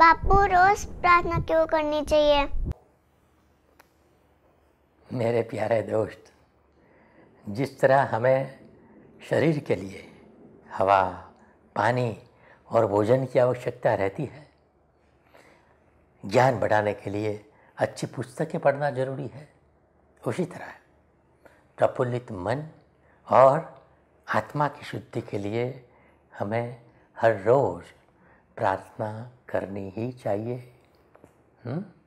बापू रोज प्रार्थना क्यों करनी चाहिए मेरे प्यारे दोस्त जिस तरह हमें शरीर के लिए हवा पानी और भोजन की आवश्यकता रहती है ज्ञान बढ़ाने के लिए अच्छी पुस्तकें पढ़ना जरूरी है उसी तरह प्रफुल्लित मन और आत्मा की शुद्धि के लिए हमें हर रोज़ प्रार्थना करनी ही चाहिए हुँ? हम्म?